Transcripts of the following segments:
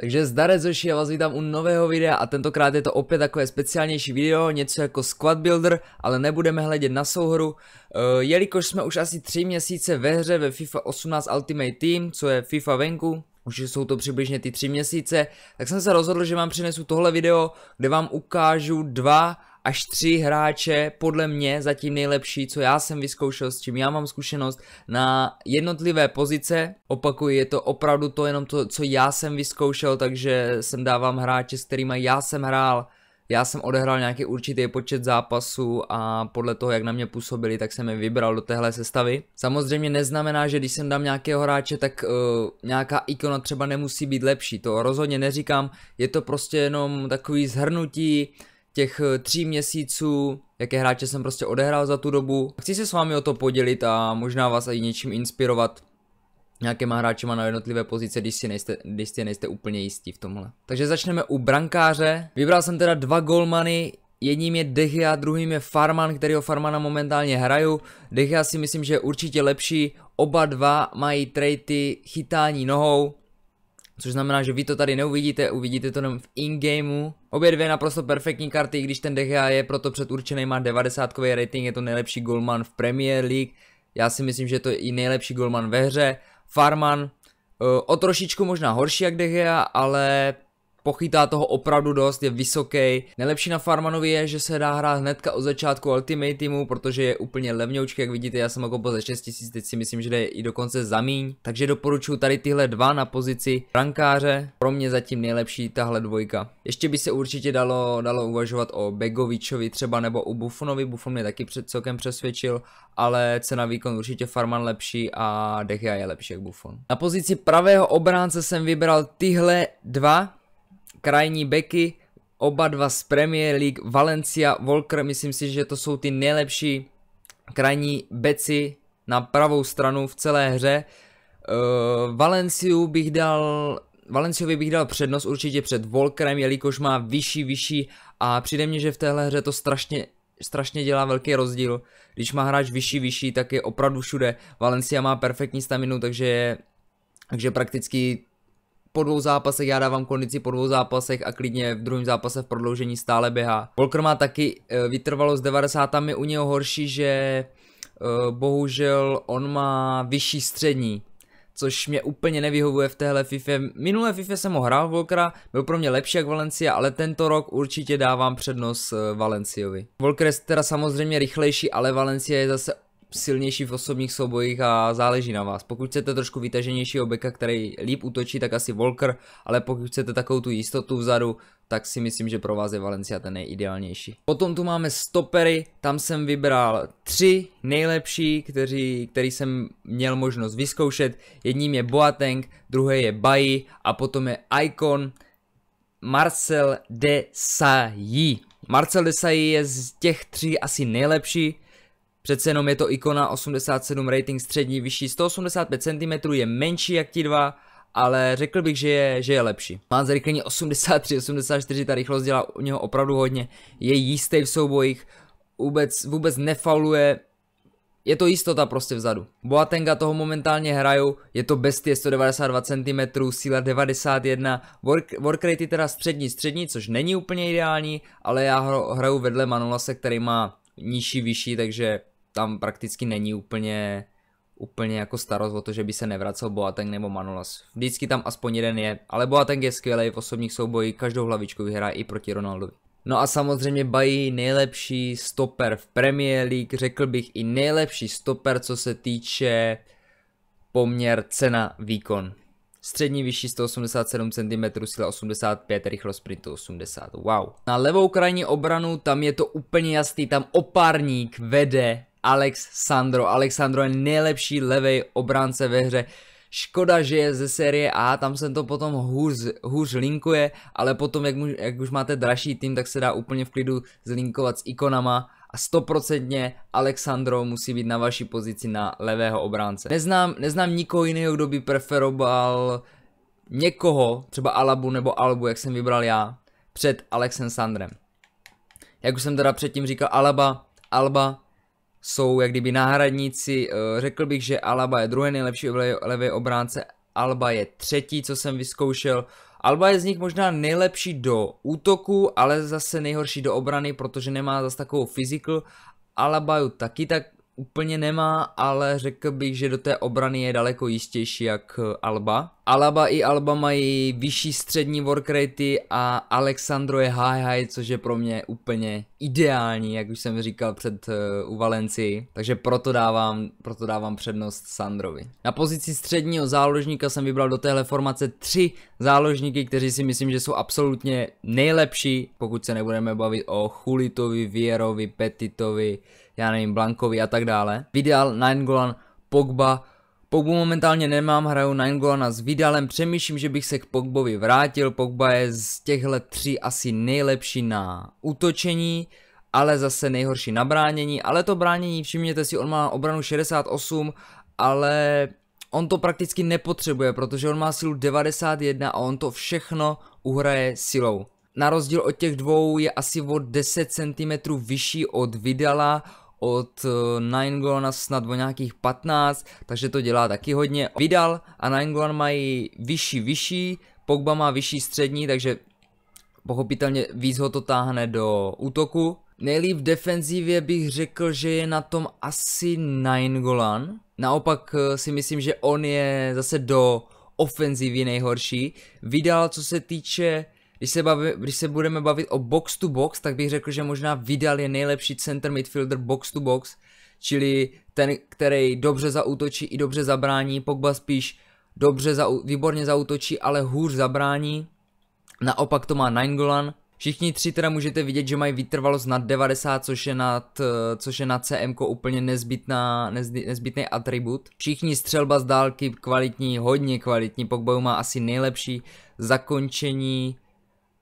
Takže zdare Zoši, já vás vítám u nového videa a tentokrát je to opět takové speciálnější video, něco jako squad builder, ale nebudeme hledět na souhru, uh, jelikož jsme už asi 3 měsíce ve hře ve FIFA 18 Ultimate Team, co je FIFA venku, už jsou to přibližně ty 3 měsíce, tak jsem se rozhodl, že vám přinesu tohle video, kde vám ukážu dva až tři hráče, podle mě zatím nejlepší, co já jsem vyzkoušel, s čím já mám zkušenost, na jednotlivé pozice. Opakuji, je to opravdu to jenom to, co já jsem vyzkoušel, takže sem dávám hráče, s kterými já jsem hrál, já jsem odehrál nějaký určitý počet zápasů a podle toho, jak na mě působili, tak jsem je vybral do téhle sestavy. Samozřejmě neznamená, že když jsem dám nějakého hráče, tak uh, nějaká ikona třeba nemusí být lepší. To rozhodně neříkám, je to prostě jenom takový zhrnutí, těch eh, tří měsíců, jaké hráče jsem prostě odehrál za tu dobu. Chci se s vámi o to podělit a možná vás i něčím inspirovat nějakýma hráčema na jednotlivé pozice, když si, nejste, když si nejste úplně jistí v tomhle. Takže začneme u brankáře. Vybral jsem teda dva golmany, jedním je Dechia, druhým je Farman, kterýho Farmana momentálně hraju. Dechia si myslím, že je určitě lepší, oba dva mají traity chytání nohou, Což znamená, že vy to tady neuvidíte, uvidíte to jenom v in-gameu. Obě dvě naprosto perfektní karty, když ten DGA je proto předurčený, má 90 rating, je to nejlepší golman v Premier League. Já si myslím, že to je i nejlepší golman ve hře. Farman, eh, o trošičku možná horší jak DGA, ale pochytá toho opravdu dost, je vysoký. Nejlepší na Farmanovi je, že se dá hrát hnedka od začátku Ultimate týmu, protože je úplně levňoučky, jak vidíte, já jsem ho koupil za 6000, teď si myslím, že jde i dokonce za míň. Takže doporučuji tady tyhle dva na pozici brankáře, pro mě zatím nejlepší tahle dvojka. Ještě by se určitě dalo, dalo uvažovat o Begovičovi třeba nebo u Buffonovi, Buffon mě taky před celkem přesvědčil, ale cena výkon určitě Farman lepší a Dechia je lepší jak Buffon. Na pozici pravého obránce jsem vybral tyhle dva, krajní beky, oba dva z Premier League, Valencia, Volker, myslím si, že to jsou ty nejlepší krajní beci na pravou stranu v celé hře. Eh, Valenciu bych dal Valenciovi bych dal přednost určitě před Volkerem, jelikož má vyšší, vyšší a přijde mně, že v téhle hře to strašně, strašně dělá velký rozdíl. Když má hráč vyšší, vyšší, tak je opravdu všude. Valencia má perfektní staminu, takže je, takže prakticky po dvou zápasech, já dávám kondici po dvou zápasech a klidně v druhém zápase v prodloužení stále běhá. Volker má taky eh, vytrvalost 90, tam je u něho horší, že eh, bohužel on má vyšší střední, což mě úplně nevyhovuje v téhle FIFA. Minulé FIFA jsem ho hrál Volkera, byl pro mě lepší jak Valencia, ale tento rok určitě dávám přednost eh, Valenciovi. Volker je teda samozřejmě rychlejší, ale Valencia je zase silnější v osobních soubojích a záleží na vás. Pokud chcete trošku vytaženějšího beka, který líp útočí, tak asi Volker, ale pokud chcete takovou tu jistotu vzadu, tak si myslím, že pro vás je Valencia ten nejideálnější. Potom tu máme stopery, tam jsem vybral tři nejlepší, kteří, který jsem měl možnost vyzkoušet. Jedním je Boateng, druhý je Bayi a potom je Icon Marcel de Sailly. Marcel de Sailly je z těch tří asi nejlepší, Přece jenom je to ikona 87 rating střední vyšší, 185 cm je menší jak ti dva, ale řekl bych, že je, že je lepší. Má zrychlení 83, 84, ta rychlost dělá u něho opravdu hodně, je jistý v soubojích, vůbec, vůbec nefauluje, je to jistota prostě vzadu. Boatenga toho momentálně hrajou, je to bestie 192 cm, síla 91, work, work rate je teda střední, střední, což není úplně ideální, ale já hraju vedle Manolase, který má nižší, vyšší, takže tam prakticky není úplně úplně jako starost o to, že by se nevracel Boateng nebo Manolas. Vždycky tam aspoň jeden je, ale Boateng je skvělý v osobních soubojích, každou hlavičku vyhrá i proti Ronaldovi. No a samozřejmě Bají nejlepší stoper v Premier League, řekl bych i nejlepší stoper, co se týče poměr cena výkon. Střední vyšší 187 cm, síla 85, rychlost sprintu 80. Wow. Na levou krajní obranu tam je to úplně jasný, tam opárník vede Alex Sandro. Alex Sandro je nejlepší levej obránce ve hře. Škoda, že je ze série A, tam se to potom hůř, hůř linkuje, ale potom, jak, mu, jak už máte dražší tým, tak se dá úplně v klidu zlinkovat s ikonama a stoprocentně Alexandro musí být na vaší pozici na levého obránce. Neznám, neznám nikoho jiného, kdo by preferoval někoho, třeba Alabu nebo Albu, jak jsem vybral já, před Alexem Sandrem. Jak už jsem teda předtím říkal, Alaba, Alba, jsou jak kdyby náhradníci, eh, řekl bych, že Alaba je druhý nejlepší levý obránce, Alba je třetí, co jsem vyzkoušel, Alba je z nich možná nejlepší do útoku, ale zase nejhorší do obrany, protože nemá zase takovou physical, Alaba ju taky tak úplně nemá, ale řekl bych, že do té obrany je daleko jistější jak eh, Alba. Alaba i Alba mají vyšší střední work ratey a Alexandro je high high, což je pro mě úplně ideální, jak už jsem říkal před uh, u Valencii, takže proto dávám, proto dávám přednost Sandrovi. Na pozici středního záložníka jsem vybral do téhle formace tři záložníky, kteří si myslím, že jsou absolutně nejlepší, pokud se nebudeme bavit o Chulitovi, Vierovi, Petitovi, já nevím, Blankovi a tak dále. Vydal Nainggolan, Pogba, Pogbu momentálně nemám, hraju na Ingolana s Vidalem, přemýšlím, že bych se k Pogbovi vrátil, Pogba je z těchto tří asi nejlepší na útočení, ale zase nejhorší na bránění, ale to bránění, všimněte si, on má obranu 68, ale on to prakticky nepotřebuje, protože on má sílu 91 a on to všechno uhraje silou. Na rozdíl od těch dvou je asi o 10 cm vyšší od Vidala, od eh, na snad o nějakých 15, takže to dělá taky hodně. Vidal a 9 mají vyšší, vyšší, Pogba má vyšší střední, takže pochopitelně víc ho to táhne do útoku. Nejlíp v defenzivě bych řekl, že je na tom asi Nainggolan. Naopak eh, si myslím, že on je zase do ofenzivy nejhorší. Vidal, co se týče když se, baví, když se budeme bavit o box to box, tak bych řekl, že možná Vidal je nejlepší center midfielder box to box, čili ten, který dobře zautočí i dobře zabrání, Pogba spíš dobře, za výborně zautočí, ale hůř zabrání. Naopak to má Nainggolan. Všichni tři teda můžete vidět, že mají vytrvalost nad 90, což je, nad, eh, což je na CM úplně nezbytná, nezby, nezbytný atribut. Všichni střelba z dálky kvalitní, hodně kvalitní, Pogba má asi nejlepší zakončení,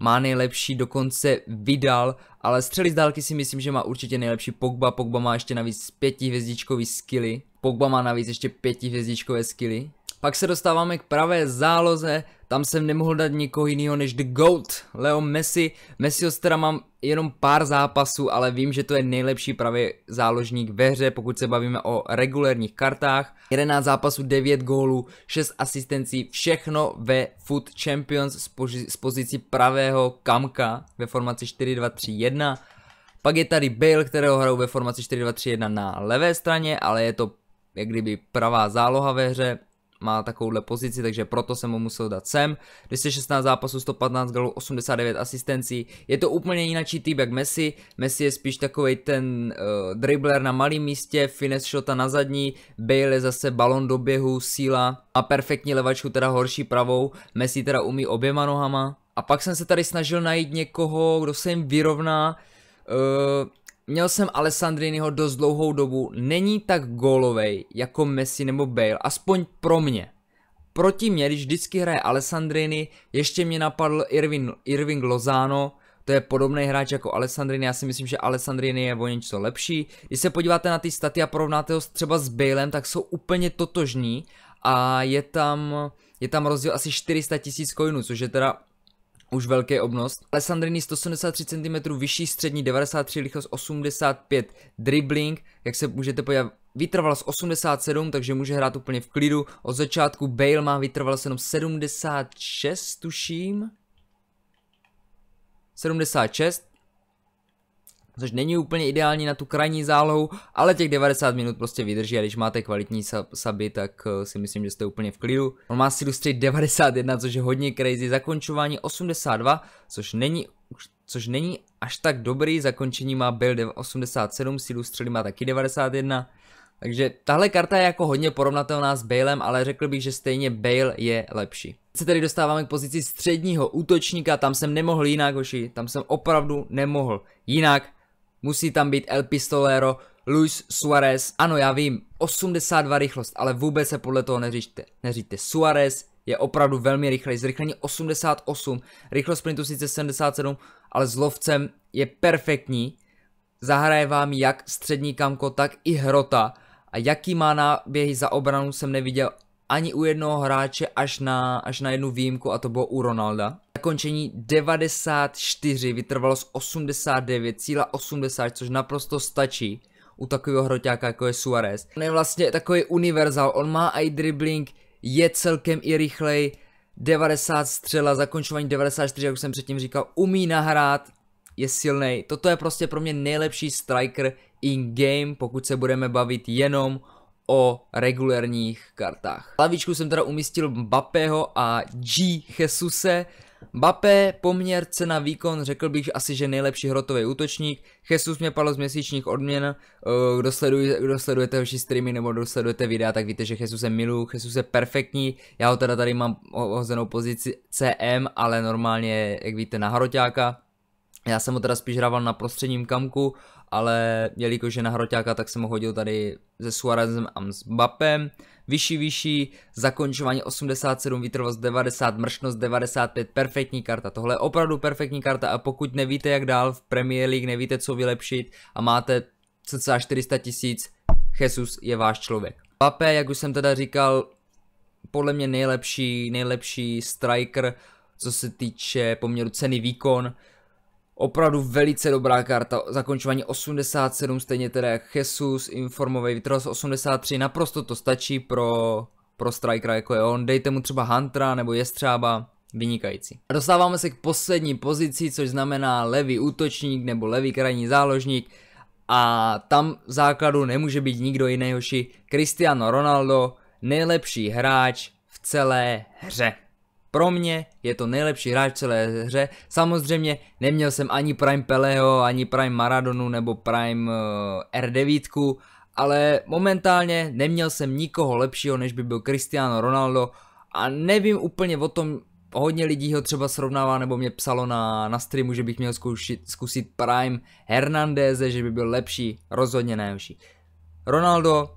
má nejlepší, dokonce vydal, ale střely z dálky si myslím, že má určitě nejlepší Pogba, Pogba má ještě navíc pětihvězdičkový skilly, Pogba má navíc ještě pětihvězdičkové skilly. Pak se dostáváme k pravé záloze, tam jsem nemohl dát nikoho jiného než The GOAT, Leo Messi. Messiho teda mám jenom pár zápasů, ale vím, že to je nejlepší pravý záložník ve hře, pokud se bavíme o regulérních kartách. 11 zápasů, 9 gólů, 6 asistencí, všechno ve Foot Champions z pozici pravého kamka ve formaci 4-2-3-1. Pak je tady Bale, kterého hrajou ve formaci 4-2-3-1 na levé straně, ale je to jak kdyby pravá záloha ve hře má takovouhle pozici, takže proto jsem ho musel dát sem. 216 zápasů, 115 gólů, 89 asistencí. Je to úplně jináčí typ jak Messi. Messi je spíš takový ten uh, dribbler na malém místě, finesse shota na zadní, Bale zase balon do běhu, síla a perfektní levačku, teda horší pravou. Messi teda umí oběma nohama. A pak jsem se tady snažil najít někoho, kdo se jim vyrovná. Uh, Měl jsem Alessandriniho dost dlouhou dobu, není tak gólovej jako Messi nebo Bale, aspoň pro mě. Proti mě, když vždycky hraje Alessandrini, ještě mě napadl Irving, Irving Lozano, to je podobný hráč jako Alessandrini, já si myslím, že Alessandrini je o něco lepší. Když se podíváte na ty staty a porovnáte ho třeba s Balem, tak jsou úplně totožní a je tam, je tam rozdíl asi 400 tisíc coinů, což je teda už velký obnost. Alessandrini 173 cm vyšší, střední 93, rychlost 85, dribbling, jak se můžete podívat, vytrval z 87, takže může hrát úplně v klidu. Od začátku Bale má vytrval jenom 76, tuším. 76, což není úplně ideální na tu krajní zálohu, ale těch 90 minut prostě vydrží a když máte kvalitní saby, tak eh, si myslím, že jste úplně v klidu. On má si střed 91, což je hodně crazy, zakončování 82, což není což není až tak dobrý, zakončení má build 87, sílu střely má taky 91, takže tahle karta je jako hodně porovnatelná s Balem, ale řekl bych, že stejně Bale je lepší. Se tady dostáváme k pozici středního útočníka, tam jsem nemohl jinak, hoši, tam jsem opravdu nemohl jinak. Musí tam být El Pistolero, Luis Suarez, ano já vím, 82 rychlost, ale vůbec se podle toho neříďte. Neříďte, Suarez je opravdu velmi rychlej, zrychlení 88, rychlost sprintu sice 77, ale s lovcem je perfektní, zahraje vám jak střední kamko, tak i hrota a jaký má náběhy za obranu jsem neviděl ani u jednoho hráče až na, až na jednu výjimku a to bylo u Ronalda. Zakončení 94, vytrvalost 89, síla 80, což naprosto stačí u takového hroťáka jako je Suarez. On je vlastně takový univerzál, on má i dribbling, je celkem i rychlej, 90 střela, zakončování 94, jak už jsem předtím říkal, umí nahrát, je silný. Toto je prostě pro mě nejlepší striker in game, pokud se budeme bavit jenom o regulérních kartách. Lavičku jsem teda umístil Mbappého a G. Jesuse. Mbappé, poměr, cena, výkon, řekl bych asi, že nejlepší hrotový útočník. Jesus mě padl z měsíčních odměn. Eh, kdo, sleduj, kdo sledujete vaši streamy nebo kdo sledujete videa, tak víte, že Jesus je milu, Jesus je perfektní. Já ho teda tady mám ohozenou pozici CM, ale normálně, jak víte, na hroťáka. Já jsem ho teda spíš hrával na prostředním kamku ale jelikož je na hroťáka, tak jsem ho hodil tady se Suarezem a s Bapem. Vyšší, vyšší, zakončování 87, výtrvost 90, mršnost 95, perfektní karta. Tohle je opravdu perfektní karta a pokud nevíte jak dál v Premier League, nevíte co vylepšit a máte cca 400 tisíc, Jesus je váš člověk. Bape, jak už jsem teda říkal, podle mě nejlepší, nejlepší striker, co se týče poměru ceny výkon. Opravdu velice dobrá karta, zakončování 87, stejně teda jak Jesus, Informovej, vytrvalost 83, naprosto to stačí pro, pro strikera jako je on, dejte mu třeba Huntera nebo Jestřába, vynikající. A dostáváme se k poslední pozici, což znamená levý útočník nebo levý krajní záložník a tam v základu nemůže být nikdo jiný hoši, Cristiano Ronaldo, nejlepší hráč v celé hře. Pro mě je to nejlepší hráč celé hře. Samozřejmě neměl jsem ani Prime Peleho, ani Prime Maradonu nebo Prime uh, eh, R9, ale momentálně neměl jsem nikoho lepšího, než by byl Cristiano Ronaldo a nevím úplně o tom, hodně lidí ho třeba srovnává nebo mě psalo na, na streamu, že bych měl zkusit, zkusit Prime Hernandeze, že by byl lepší, rozhodně nejlepší. Ronaldo,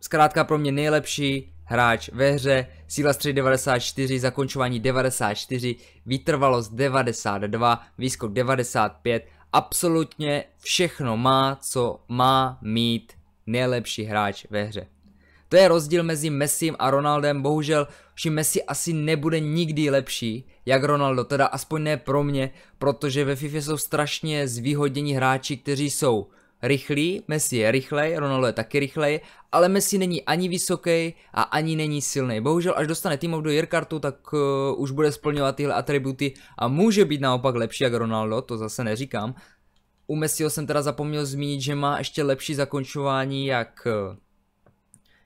zkrátka pro mě nejlepší, hráč ve hře, síla střed 94, zakončování 94, vytrvalost 92, výskok 95, absolutně všechno má, co má mít nejlepší hráč ve hře. To je rozdíl mezi Messim a Ronaldem, bohužel že Messi asi nebude nikdy lepší, jak Ronaldo, teda aspoň ne pro mě, protože ve FIFA jsou strašně zvýhodnění hráči, kteří jsou rychlý, Messi je rychlej, Ronaldo je taky rychlej, ale Messi není ani vysoký a ani není silný. Bohužel, až dostane Team of the Year kartu, tak uh, už bude splňovat tyhle atributy a může být naopak lepší jak Ronaldo, to zase neříkám. U Messiho jsem teda zapomněl zmínit, že má ještě lepší zakončování jak, eh,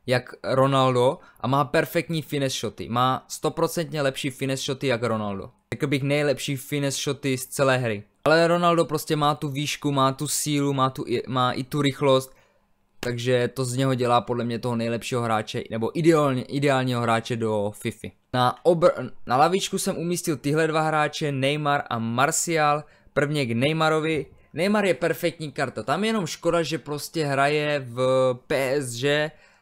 jak Ronaldo a má perfektní finish shoty. Má 100% lepší finish shoty jak Ronaldo. Řekl bych nejlepší finish shoty z celé hry. Ale Ronaldo prostě má tu výšku, má tu sílu, má, tu, má i tu rychlost, takže to z něho dělá podle mě toho nejlepšího hráče, nebo ideálně, ideálního hráče do FIFA. Na, obr- na lavičku jsem umístil tyhle dva hráče, Neymar a Martial, prvně k Neymarovi. Neymar je perfektní karta, tam je jenom škoda, že prostě hraje v PSG,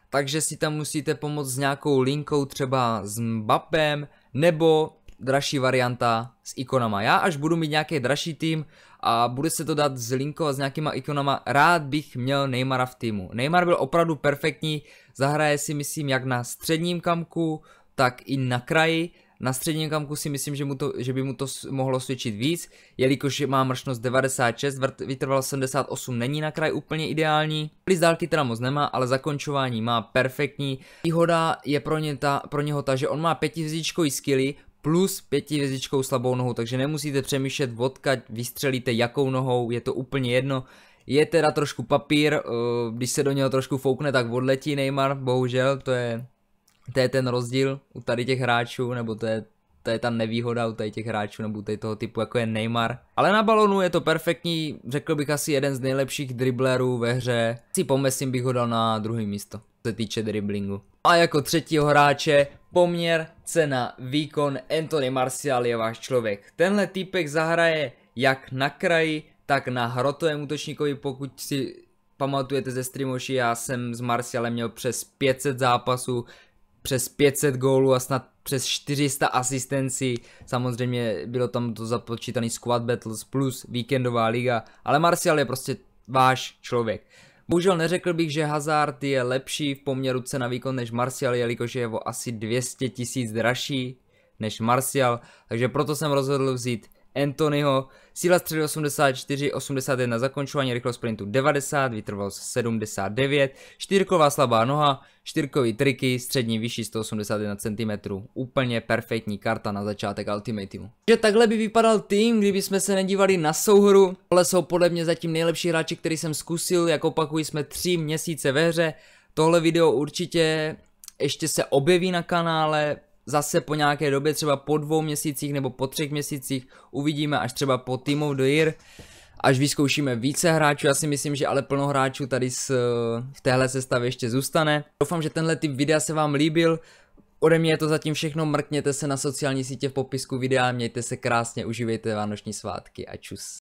takže si tam musíte pomoct s nějakou linkou třeba s Mbappem, nebo dražší varianta s ikonama. Já až budu mít nějaký dražší tým a bude se to dát zlinkovat s nějakýma ikonama, rád bych měl Neymara v týmu. Neymar byl opravdu perfektní, zahraje si myslím jak na středním kamku, tak i na kraji. Na středním kamku si myslím, že, mu to, že by mu to mohlo svědčit víc, jelikož má mršnost 96, vytrval 78, není na kraj úplně ideální. Plis dálky teda moc nemá, ale zakončování má perfektní. Výhoda je pro, ně ta, pro něho ta, že on má pětivzíčkový skilly, plus pětivězdičkou slabou nohu, takže nemusíte přemýšlet, odkaď vystřelíte jakou nohou, je to úplně jedno. Je teda trošku papír, eh, když se do něho trošku foukne, tak odletí Neymar, bohužel, to je, to je ten rozdíl u tady těch hráčů, nebo to je, to je ta nevýhoda u tady těch hráčů, nebo u tady toho typu, jako je Neymar. Ale na balonu je to perfektní, řekl bych asi jeden z nejlepších driblerů ve hře. Si pomesím bych ho dal na druhý místo, co se týče driblingu. A jako třetího hráče poměr, cena, výkon, Anthony Martial je váš člověk. Tenhle týpek zahraje jak na kraji, tak na hrotovém útočníkovi, pokud si pamatujete ze streamoši, já jsem s Marcialem měl přes 500 zápasů, přes 500 gólů a snad přes 400 asistencí. Samozřejmě bylo tam to započítaný squad battles plus víkendová liga, ale Marcial je prostě váš člověk. Bohužel neřekl bych, že Hazard je lepší v poměru cena výkon než Martial, jelikož je o asi 200 tisíc dražší než Martial, takže proto jsem rozhodl vzít Anthonyho. Síla středu 84, 81 zakončování, rychlost sprintu 90, vytrvalost 79, čtyřková slabá noha, čtyřkový triky, střední vyšší 181 cm. Úplně perfektní karta na začátek Ultimate Teamu. Že takhle by vypadal tým, kdyby jsme se nedívali na souhru. ale jsou podle mě zatím nejlepší hráči, který jsem zkusil, jak opakují jsme 3 měsíce ve hře. Tohle video určitě ještě se objeví na kanále, zase po nějaké době, třeba po dvou měsících nebo po třech měsících, uvidíme až třeba po Team of the Year, až vyzkoušíme více hráčů, já si myslím, že ale plno hráčů tady s, v téhle sestavě ještě zůstane. Doufám, že tenhle typ videa se vám líbil, Ode mě je to zatím všechno, mrkněte se na sociální sítě v popisku videa, mějte se krásně, uživejte vánoční svátky a čus.